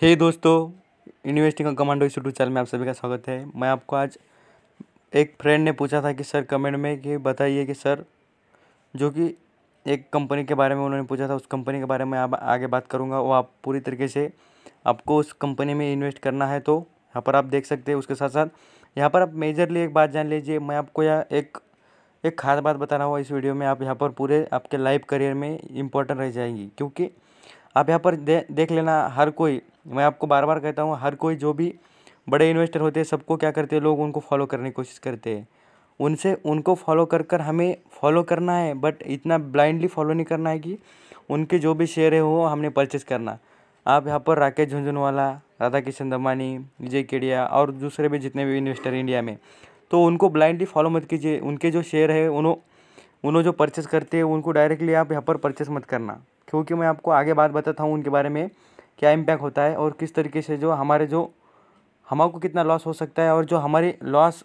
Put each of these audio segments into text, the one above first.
हे hey दोस्तों investing का commando इस यूट्यूब चैनल में आप सभी का स्वागत है मैं आपको आज एक फ्रेंड ने पूछा था कि सर कमेंट में कि बताइए कि सर जो कि एक कंपनी के बारे में उन्होंने पूछा था उस कंपनी के बारे में आप आगे बात करूंगा वो आप पूरी तरीके से आपको उस कंपनी में इन्वेस्ट करना है तो यहाँ पर आप देख सकते हैं उसके साथ साथ यहाँ पर आप मेजरली एक बात जान लीजिए मैं आपको यह एक एक खास बात बता रहा हूँ इस वीडियो में आप यहाँ पर पूरे आपके लाइफ करियर में इंपॉर्टेंट रह जाएंगी क्योंकि आप यहाँ पर दे, देख लेना हर कोई मैं आपको बार बार कहता हूँ हर कोई जो भी बड़े इन्वेस्टर होते हैं सबको क्या करते हैं लोग उनको फॉलो करने की कोशिश करते हैं उनसे उनको फॉलो कर कर हमें फॉलो करना है बट इतना ब्लाइंडली फॉलो नहीं करना है कि उनके जो भी शेयर है वो हमने परचेस करना आप यहाँ पर राकेश झुंझुनवाला राधा किशन दमानी विजय केडिया और दूसरे भी जितने भी इन्वेस्टर इंडिया में तो उनको ब्लाइंडली फॉलो मत कीजिए उनके जो शेयर है उन्होंने उन्होंने जो परचेस करते हैं उनको डायरेक्टली आप यहाँ पर परचेस मत करना क्योंकि मैं आपको आगे बात बताता हूँ उनके बारे में क्या इम्पैक्ट होता है और किस तरीके से जो हमारे जो हमको कितना लॉस हो सकता है और जो हमारी लॉस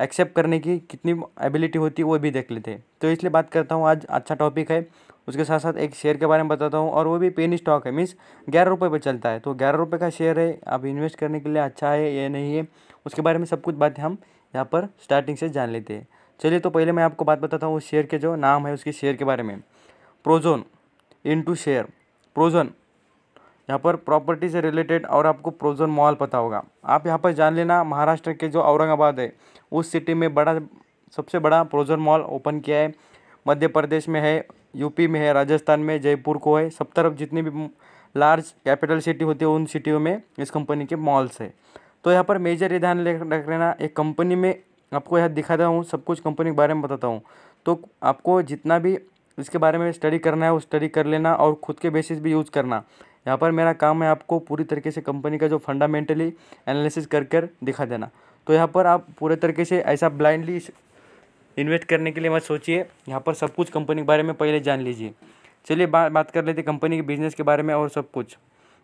एक्सेप्ट करने की कितनी एबिलिटी होती है वो भी देख लेते हैं तो इसलिए बात करता हूँ आज अच्छा टॉपिक है उसके साथ साथ एक शेयर के बारे में बताता हूँ और वो भी पेनी स्टॉक है मीन्स ग्यारह रुपये पर चलता है तो ग्यारह रुपये का शेयर है आप इन्वेस्ट करने के लिए अच्छा है या नहीं है उसके बारे में सब कुछ बातें हम यहाँ पर स्टार्टिंग से जान लेते हैं चलिए तो पहले मैं आपको बात बताता हूँ उस शेयर के जो नाम है उसके शेयर के बारे में प्रोजोन इनटू शेयर प्रोजन यहाँ पर प्रॉपर्टी से रिलेटेड और आपको प्रोजन मॉल पता होगा आप यहाँ पर जान लेना महाराष्ट्र के जो औरंगाबाद है उस सिटी में बड़ा सबसे बड़ा प्रोजन मॉल ओपन किया है मध्य प्रदेश में है यूपी में है राजस्थान में जयपुर को है सब तरफ जितनी भी लार्ज कैपिटल सिटी होती है उन सिटियों में इस कंपनी के मॉल्स है तो यहाँ पर मेजर ये ध्यान रख लेना एक कंपनी में आपको यहाँ दिखाता हूँ सब कुछ कंपनी के बारे में बताता हूँ तो आपको जितना भी जिसके बारे में स्टडी करना है वो स्टडी कर लेना और खुद के बेसिस भी यूज़ करना यहाँ पर मेरा काम है आपको पूरी तरीके से कंपनी का जो फंडामेंटली एनालिसिस कर कर दिखा देना तो यहाँ पर आप पूरे तरीके से ऐसा ब्लाइंडली इन्वेस्ट करने के लिए मत सोचिए यहाँ पर सब कुछ कंपनी के बारे में पहले जान लीजिए चलिए बा, बात कर लेते कंपनी के बिजनेस के बारे में और सब कुछ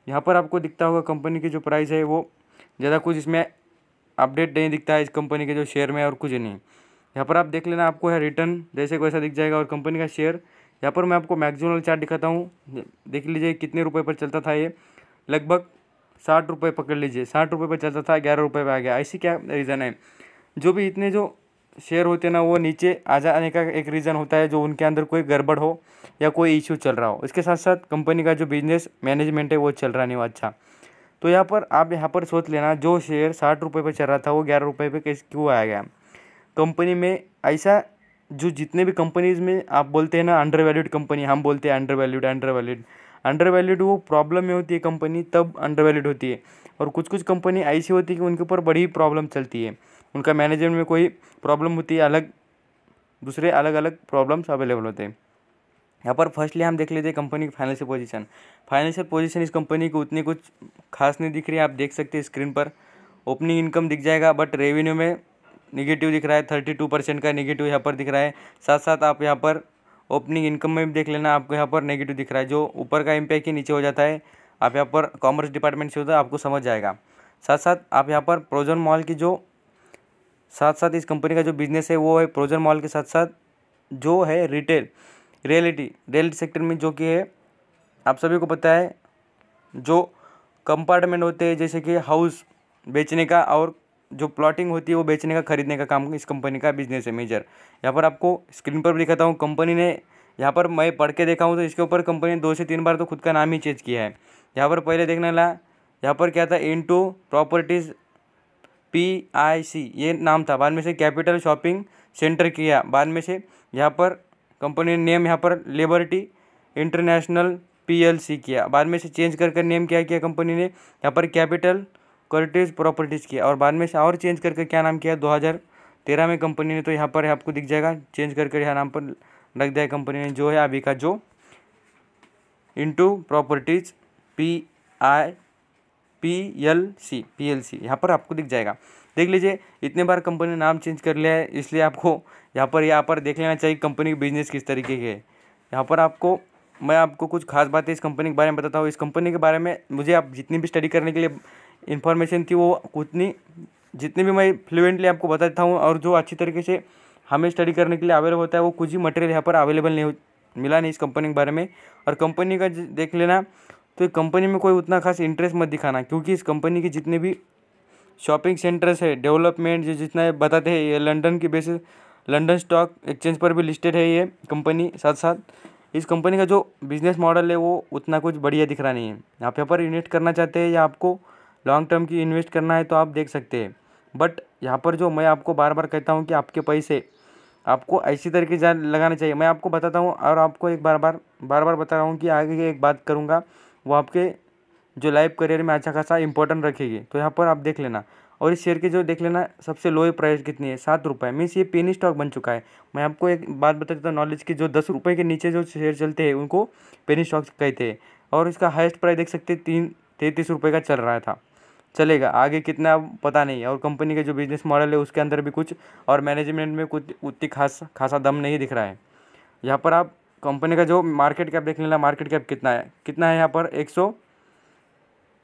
यहाँ पर आपको दिखता होगा कंपनी की जो प्राइस है वो ज़्यादा कुछ इसमें अपडेट नहीं दिखता है इस कंपनी के जो शेयर में और कुछ नहीं यहाँ पर आप देख लेना आपको है रिटर्न जैसे वैसा दिख जाएगा और कंपनी का शेयर यहाँ पर मैं आपको मैक्सिमम चार्ट दिखाता हूँ देख लीजिए कितने रुपये पर चलता था ये लगभग साठ रुपये पकड़ लीजिए साठ रुपये पर चलता था ग्यारह रुपये पर आ गया ऐसी क्या रीज़न है जो भी इतने जो शेयर होते हैं ना वो नीचे आ जाने का एक रीज़न होता है जो उनके अंदर कोई गड़बड़ हो या कोई इश्यू चल रहा हो इसके साथ साथ कंपनी का जो बिजनेस मैनेजमेंट है वो चल रहा नहीं वो अच्छा तो यहाँ पर आप यहाँ पर सोच लेना जो शेयर साठ रुपये पर चल रहा था वो ग्यारह रुपये पर कैसे क्यों आया गया कंपनी में ऐसा जो जितने भी कंपनीज़ में आप बोलते हैं ना अंडर वैल्यूड कंपनी हम बोलते हैं under valued under valued under valued वो प्रॉब्लम में होती है कंपनी तब अंडर वैल्यूड होती है और कुछ कुछ कंपनी ऐसी होती है कि उनके ऊपर बड़ी प्रॉब्लम चलती है उनका मैनेजमेंट में कोई प्रॉब्लम होती है अलग दूसरे अलग अलग प्रॉब्लम्स अवेलेबल होते हैं यहाँ पर फर्स्टली हम देख लेते हैं कंपनी की फाइनेंशियल पोजीशन फाइनेंशियल पोजीशन इस कंपनी की उतनी कुछ खास नहीं दिख रही है आप देख सकते हैं स्क्रीन पर ओपनिंग इनकम दिख जाएगा बट रेवेन्यू में निगेटिव दिख रहा है थर्टी टू परसेंट का निगेटिव यहाँ पर दिख रहा है साथ साथ आप यहाँ पर ओपनिंग इनकम में भी देख लेना आपको यहाँ पर नेगेटिव दिख रहा है जो ऊपर का इम्पैक्ट ही नीचे हो जाता है आप यहाँ पर कॉमर्स डिपार्टमेंट से होता है आपको समझ जाएगा साथ साथ आप यहाँ पर प्रोजन मॉल की जो साथ साथ इस कंपनी का जो बिजनेस है वो है प्रोजन मॉल के साथ साथ जो है रिटेल रियलिटी रियलिटी सेक्टर में जो कि है आप सभी को पता है जो कंपार्टमेंट होते हैं जैसे कि हाउस बेचने का और जो प्लॉटिंग होती है वो बेचने का खरीदने का काम इस कंपनी का बिजनेस है मेजर यहाँ पर आपको स्क्रीन पर भी दिखाता हूँ कंपनी ने यहाँ पर मैं पढ़ के देखा हूँ तो इसके ऊपर कंपनी ने दो से तीन बार तो खुद का नाम ही चेंज किया है यहाँ पर पहले देखने ला यहाँ पर क्या था Intu properties P I C ये नाम था बाद में से कैपिटल शॉपिंग सेंटर किया बाद में से यहाँ पर कंपनी ने नेम यहाँ पर लेबर्टी इंटरनेशनल पीएलसी किया बाद में से चेंज करके नेम क्या किया कंपनी ने यहाँ पर कैपिटल कर्टेज प्रॉपर्टीज़ किया और बाद में से और चेंज करके क्या नाम किया दो में कंपनी ने तो यहाँ पर आपको दिख जाएगा चेंज करके यहाँ नाम पर रख दिया कंपनी ने जो है अभी का जो Intu properties P I P L C P L C यहाँ पर आपको दिख जाएगा देख लीजिए इतने बार कंपनी ने नाम चेंज कर लिया है इसलिए आपको यहाँ पर यहाँ पर देख लेना चाहिए कंपनी की बिजनेस किस तरीके की है यहाँ पर आपको मैं आपको कुछ खास बातें इस कंपनी के बारे में बताता हूँ इस कंपनी के बारे में मुझे आप जितनी भी स्टडी करने के लिए इन्फॉर्मेशन थी वो उतनी जितनी भी मैं फ्लुएंटली आपको बताता हूँ और जो अच्छी तरीके से हमें स्टडी करने के लिए अवेलेबल होता है वो कुछ ही मटेरियल यहाँ पर अवेलेबल नहीं मिला नहीं इस कंपनी के बारे में और कंपनी का देख लेना तो कंपनी में कोई उतना खास इंटरेस्ट मत दिखाना क्योंकि इस कंपनी के जितने भी शॉपिंग सेंटर्स है डेवलपमेंट जो जितना बताते हैं ये लंडन की बेसिस लंडन स्टॉक एक्सचेंज पर भी लिस्टेड है ये कंपनी साथ साथ इस कंपनी का जो बिजनेस मॉडल है वो उतना कुछ बढ़िया दिख रहा नहीं है आप यहाँ पर इन्वेस्ट करना चाहते हैं या आपको लॉन्ग टर्म की इन्वेस्ट करना है तो आप देख सकते हैं बट यहाँ पर जो मैं आपको बार बार कहता हूँ कि आपके पैसे आपको ऐसी तरीके से लगाने चाहिए मैं आपको बताता हूँ और आपको एक बार बार बार बार बता रहा हूँ कि आगे एक बात करूँगा वो आपके जो लाइफ करियर में अच्छा खासा इंपॉर्टेंट रखेगी तो यहाँ पर आप देख लेना और इस शेयर की जो देख लेना सबसे लोए प्राइस कितनी है सात रुपये मीन्स ये पेनी स्टॉक बन चुका है मैं आपको एक बात बता देता हूँ नॉलेज की जो दस रुपये के नीचे जो शेयर चलते हैं उनको पेनी स्टॉक कहते हैं और इसका हाइस्ट प्राइस देख सकते तीन तैंतीस रुपये का चल रहा था चलेगा आगे कितना पता नहीं है और कंपनी का जो बिज़नेस मॉडल है उसके अंदर भी कुछ और मैनेजमेंट में कुछ उतनी खास खासा दम नहीं दिख रहा है यहाँ पर आप कंपनी का जो मार्केट कैप देख लेना मार्केट कैप कितना है कितना है यहाँ पर एक सौ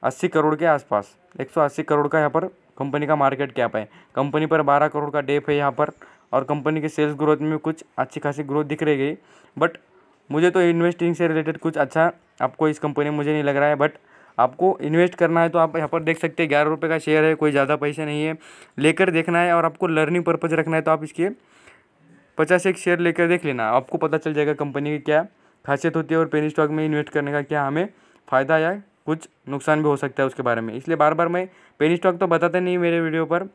अस्सी करोड़ के आसपास एक सौ अस्सी करोड़ का यहाँ पर कंपनी का मार्केट कैप है कंपनी पर बारह करोड़ का डेप है यहाँ पर और कंपनी के सेल्स ग्रोथ में कुछ अच्छी खासी ग्रोथ दिख रही गई बट मुझे तो इन्वेस्टिंग से रिलेटेड कुछ अच्छा आपको इस कंपनी में मुझे नहीं लग रहा है बट आपको इन्वेस्ट करना है तो आप यहाँ पर देख सकते हैं ग्यारह रुपये का शेयर है कोई ज़्यादा पैसे नहीं है लेकर देखना है और आपको लर्निंग पर्पज़ रखना है तो आप इसके पचास एक शेयर लेकर देख लेना आपको पता चल जाएगा कंपनी की क्या खासियत होती है और पेनी स्टॉक में इन्वेस्ट करने का क्या हमें फ़ायदा या कुछ नुकसान भी हो सकता है उसके बारे में इसलिए बार बार मैं पेनी स्टॉक तो बताते नहीं मेरे वीडियो पर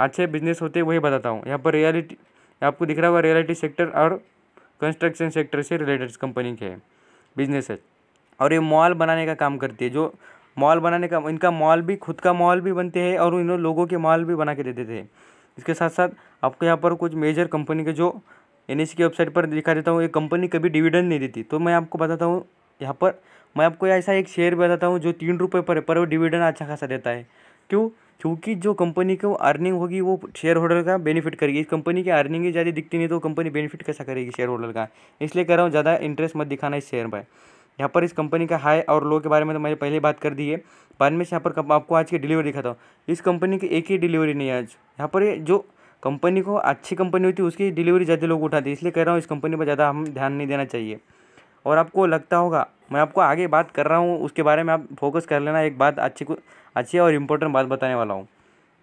अच्छे बिजनेस होते वही बताता हूँ यहाँ पर रियलिटी आपको दिख रहा होगा रियलिटी सेक्टर और कंस्ट्रक्शन सेक्टर से रिलेटेड कंपनी के बिजनेस है और ये मॉल बनाने का काम करती है जो मॉल बनाने का इनका मॉल भी खुद का मॉल भी बनते हैं और इन लोगों के मॉल भी बना के देते थे इसके साथ साथ आपको यहाँ पर कुछ मेजर कंपनी के जो एन की वेबसाइट पर दिखा देता हूँ ये कंपनी कभी डिविडेंड नहीं देती तो मैं आपको बताता हूँ यहाँ पर मैं आपको ऐसा एक शेयर बताता हूँ जो तीन रुपये पर है पर वो डिविडेंड अच्छा खासा देता है क्यों क्योंकि जो कंपनी को अर्निंग होगी वो शेयर होल्डर का बेनिफिट करेगी इस कंपनी की अर्निंग ही ज़्यादा दिखती नहीं तो कंपनी बेनिफिट कैसा करेगी शेयर होल्डर का इसलिए कह रहा हूँ ज़्यादा इंटरेस्ट मत दिखाना इस शेयर पर यहाँ पर इस कंपनी का हाई और लो के बारे में तो मैंने पहले बात कर दी है बाद में से यहाँ पर आपको आज की डिलीवरी दिखाता हूँ इस कंपनी की एक ही डिलीवरी नहीं है आज यहाँ पर जो कंपनी को अच्छी कंपनी होती है उसकी डिलीवरी ज़्यादा लोग उठाते हैं इसलिए कह रहा हूँ इस कंपनी पर ज़्यादा हम ध्यान नहीं देना चाहिए और आपको लगता होगा मैं आपको आगे बात कर रहा हूँ उसके बारे में आप फोकस कर लेना एक बात अच्छी को अच्छी और इम्पोर्टेंट बात बताने वाला हूँ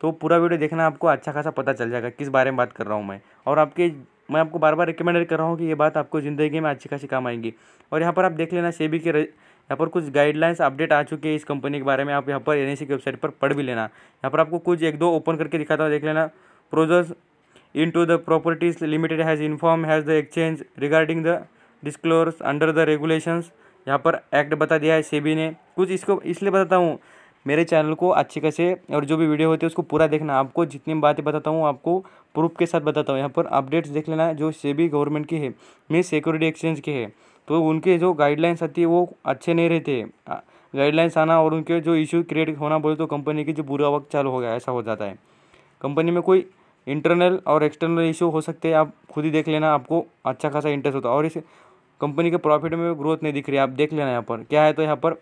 तो पूरा वीडियो देखना आपको अच्छा खासा पता चल जाएगा किस बारे में बात कर रहा हूँ मैं और आपके मैं आपको बार बार रिकमेंड कर रहा हूँ कि ये बात आपको ज़िंदगी में अच्छी खासी काम आएगी और यहाँ पर आप देख लेना सेबी के यहाँ पर कुछ गाइडलाइंस अपडेट आ चुके हैं इस कंपनी के बारे में आप यहाँ पर एन की वेबसाइट पर पढ़ भी लेना यहाँ पर आपको कुछ एक दो ओपन करके दिखाता हूँ देख लेना Prozone Intu the properties limited has inform has the exchange regarding the disclosures under the regulations यहाँ पर एक्ट बता दिया है सेबी ने कुछ इसको इसलिए बताता हूँ मेरे चैनल को अच्छे कैसे और जो भी वीडियो होती है उसको पूरा देखना आपको जितनी बातें बताता हूँ आपको प्रूफ के साथ बताता हूँ यहाँ पर अपडेट्स देख लेना जो सेबी गवर्नमेंट की है मीन सिक्योरिटी एक्सचेंज की है तो उनके जो गाइडलाइंस आती है वो अच्छे नहीं रहते गाइडलाइंस आना और उनके जो इशू क्रिएट होना बोले तो कंपनी की जो बुरा वक्त चालू हो गया ऐसा हो जाता है कंपनी में कोई इंटरनल और एक्सटर्नल इशू हो सकते हैं आप खुद ही देख लेना आपको अच्छा खासा इंटरेस्ट होता है और इस कंपनी के प्रॉफिट में ग्रोथ नहीं दिख रही आप देख लेना यहाँ पर क्या है तो यहाँ पर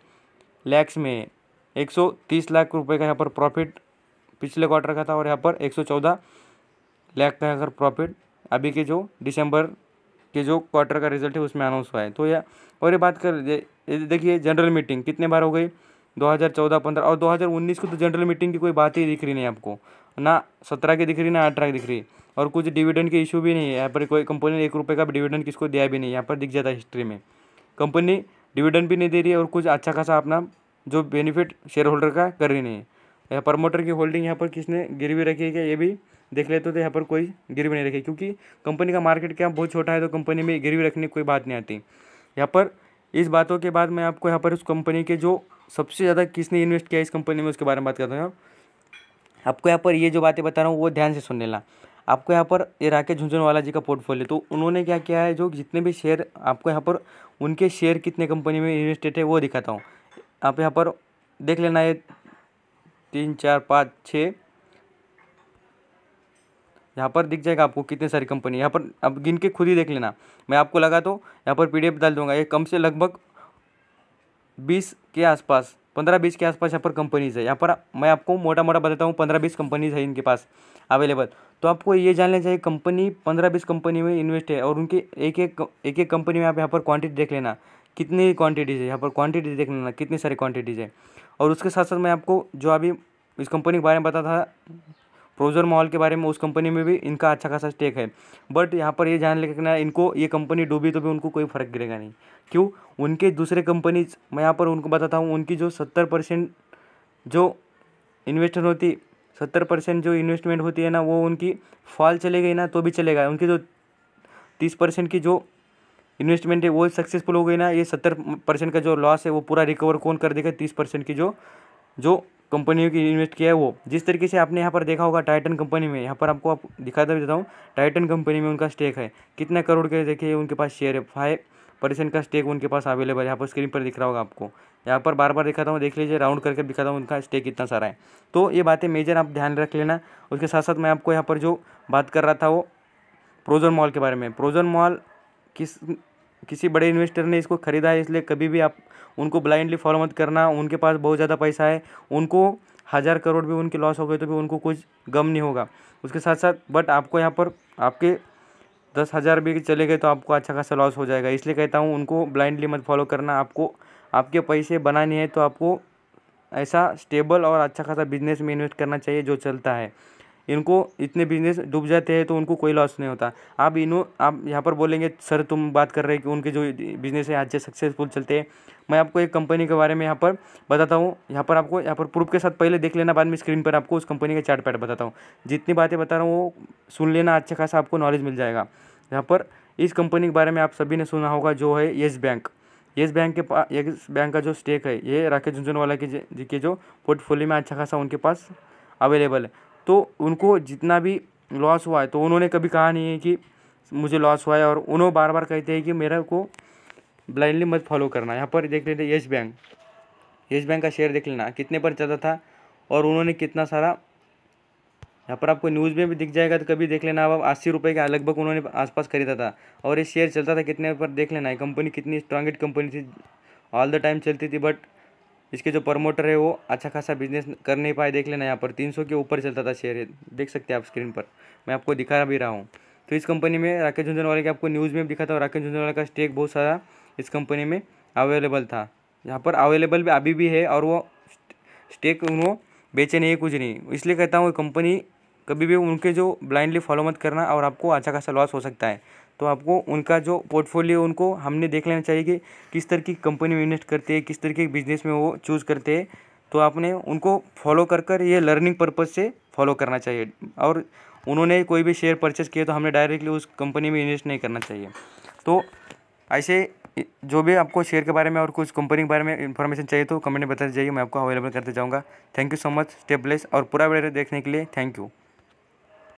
लैक्स में 130 लाख रुपए का यहाँ पर प्रॉफिट पिछले क्वार्टर का था और यहाँ पर 114 लाख का अगर प्रॉफिट अभी के जो दिसंबर के जो क्वार्टर का रिजल्ट है उसमें अनाउंस हुआ है तो यह और ये बात कर देखिए जनरल मीटिंग कितने बार हो गई 2014 15 और 2019 को तो जनरल मीटिंग की कोई बात ही दिख रही नहीं आपको ना सत्रह की दिख रही ना अठारह की दिख रही और कुछ डिविडेंड के इशू भी नहीं है यहाँ पर कोई कंपनी ने एक रुपये का डिविडेंड किसको दिया भी नहीं यहाँ पर दिख जाता है हिस्ट्री में कंपनी डिविडेंड भी नहीं दे रही है और कुछ अच्छा खासा अपना जो बेनिफिट शेयर होल्डर का कर रही नहीं है प्रमोटर की होल्डिंग यहाँ पर किसने गिरवी रखी है क्या ये भी देख लेते तो, यहाँ पर कोई गिरवी नहीं रखी क्योंकि कंपनी का मार्केट क्या बहुत छोटा है तो कंपनी में गिरवी रखने की कोई बात नहीं आती यहाँ पर इस बातों के बाद मैं आपको यहाँ पर उस कंपनी के जो सबसे ज़्यादा किसने इन्वेस्ट किया इस कंपनी में उसके बारे में बात करता हूँ आपको यहाँ पर ये जो बातें बता रहा हूँ वो ध्यान से सुन लेना आपको यहाँ पर ये राकेश झुंझुनवाला जी का पोर्टफोलियो तो उन्होंने क्या किया है जो जितने भी शेयर आपको यहाँ पर उनके शेयर कितने कंपनी में इन्वेस्टेड है वो दिखाता हूँ आप यहाँ पर देख लेना ये तीन चार पाँच छः यहाँ पर दिख जाएगा आपको कितने सारी कंपनी यहाँ पर आप गिन के खुद ही देख लेना मैं आपको लगा तो यहाँ पर पीडीएफ डाल दूंगा ये कम से लगभग बीस के आसपास पंद्रह बीस के आसपास यहाँ पर कंपनीज़ है यहाँ पर मैं आपको मोटा मोटा बताता हूँ पंद्रह बीस कंपनीज़ है इनके पास अवेलेबल तो आपको ये जानना चाहिए कंपनी पंद्रह बीस कंपनी में इन्वेस्ट है और उनके एक एक एक एक कंपनी में आप यहाँ पर क्वान्टिटी देख लेना कितनी क्वांटिटीज़ है यहाँ पर क्वांटिटी देख लेना कितनी सारी क्वांटिटीज़ है और उसके साथ साथ मैं आपको जो अभी इस कंपनी के बारे में बता था प्रोजर मॉल के बारे में उस कंपनी में भी इनका अच्छा खासा स्टेक है बट यहाँ पर ये ध्यान रखना इनको ये कंपनी डूबी तो भी उनको कोई फ़र्क गिरेगा नहीं क्यों उनके दूसरे कंपनीज मैं यहाँ पर उनको बताता हूँ उनकी जो सत्तर परसेंट जो इन्वेस्टर होती सत्तर परसेंट जो इन्वेस्टमेंट होती है ना वो उनकी फॉल चले गई ना तो भी चलेगा उनकी जो तीस परसेंट की जो इन्वेस्टमेंट है वो सक्सेसफुल हो गई ना ये सत्तर परसेंट का जो लॉस है वो पूरा रिकवर कौन कर देगा तीस परसेंट की जो जो कंपनियों की इन्वेस्ट किया है वो जिस तरीके से आपने यहाँ पर देखा होगा टाइटन कंपनी में यहाँ पर आपको आप दिखाता भी देता हूँ टाइटन कंपनी में उनका स्टेक है कितना करोड़ के देखिए उनके पास शेयर है फाइव परसेंट का स्टेक उनके पास अवेलेबल है यहाँ पर स्क्रीन पर दिख रहा होगा आपको यहाँ पर बार बार दिखाता हूँ देख लीजिए राउंड करके दिखाता हूँ उनका स्टेक इतना सारा है तो ये बातें मेजर आप ध्यान रख लेना उसके साथ साथ मैं आपको यहाँ पर जो बात कर रहा था वो प्रोजन मॉल के बारे में प्रोजन मॉल किस किसी बड़े इन्वेस्टर ने इसको ख़रीदा है इसलिए कभी भी आप उनको ब्लाइंडली फॉलो मत करना उनके पास बहुत ज़्यादा पैसा है उनको हज़ार करोड़ भी उनके लॉस हो गए तो भी उनको कुछ गम नहीं होगा उसके साथ साथ बट आपको यहाँ पर आपके दस हज़ार भी चले गए तो आपको अच्छा खासा लॉस हो जाएगा इसलिए कहता हूँ उनको ब्लाइंडली मत फॉलो करना आपको आपके पैसे बनाने हैं तो आपको ऐसा स्टेबल और अच्छा खासा बिजनेस में इन्वेस्ट करना चाहिए जो चलता है इनको इतने बिजनेस डूब जाते हैं तो उनको कोई लॉस नहीं होता आप इनो आप यहाँ पर बोलेंगे सर तुम बात कर रहे कि उनके जो बिजनेस है आज से सक्सेसफुल चलते हैं मैं आपको एक कंपनी के बारे में यहाँ पर बताता हूँ यहाँ पर आपको यहाँ पर प्रूफ के साथ पहले देख लेना बाद में स्क्रीन पर आपको उस कंपनी का चार्ट पैट बताता हूँ जितनी बातें बता रहा हूँ वो सुन लेना अच्छा खासा आपको नॉलेज मिल जाएगा यहाँ पर इस कंपनी के बारे में आप सभी ने सुना होगा जो है येस बैंक येस बैंक के पास येस बैंक का जो स्टेक है ये राकेश झुंझुनवाला के के जो पोर्टफोलियो में अच्छा खासा उनके पास अवेलेबल है तो उनको जितना भी लॉस हुआ है तो उन्होंने कभी कहा नहीं है कि मुझे लॉस हुआ है और उन्होंने बार बार कहते हैं कि मेरे को ब्लाइंडली मत फॉलो करना यहाँ पर देख लेते यस बैंक येस बैंक का शेयर देख लेना कितने पर चलता था और उन्होंने कितना सारा यहाँ पर आपको न्यूज़ में भी दिख जाएगा तो कभी देख लेना अब अस्सी रुपये के लगभग उन्होंने आसपास खरीदा था और ये शेयर चलता था कितने पर देख लेना है कंपनी कितनी स्ट्रांगेस्ट कंपनी थी ऑल द टाइम चलती थी बट इसके जो प्रमोटर है वो अच्छा खासा बिजनेस कर नहीं पाए देख लेना यहाँ पर तीन के ऊपर चलता था शेयर देख सकते हैं आप स्क्रीन पर मैं आपको दिखा भी रहा हूँ तो इस कंपनी में राकेश झुंझुनवाला के आपको न्यूज़ में भी दिखाता हूँ राकेश झुंझुनवाला का स्टेक बहुत सारा इस कंपनी में अवेलेबल था यहाँ पर अवेलेबल भी अभी भी है और वो स्टेक उनको बेचे नहीं है कुछ नहीं इसलिए कहता हूँ कंपनी कभी भी उनके जो ब्लाइंडली फॉलो मत करना और आपको अच्छा खासा लॉस हो सकता है तो आपको उनका जो पोर्टफोलियो उनको हमने देख लेना चाहिए कि किस तरह की कंपनी में इन्वेस्ट करते हैं किस तरह के बिजनेस में वो चूज़ करते हैं तो आपने उनको फॉलो कर कर ये लर्निंग पर्पज़ से फॉलो करना चाहिए और उन्होंने कोई भी शेयर परचेस किए तो हमने डायरेक्टली उस कंपनी में इन्वेस्ट नहीं करना चाहिए तो ऐसे जो भी आपको शेयर के बारे में और कुछ कंपनी के बारे में इन्फॉर्मेशन चाहिए तो कमेंट में बता जाइए मैं आपको अवेलेबल करते जाऊँगा thank you so much step और पूरा वीडियो देखने के लिए थैंक यू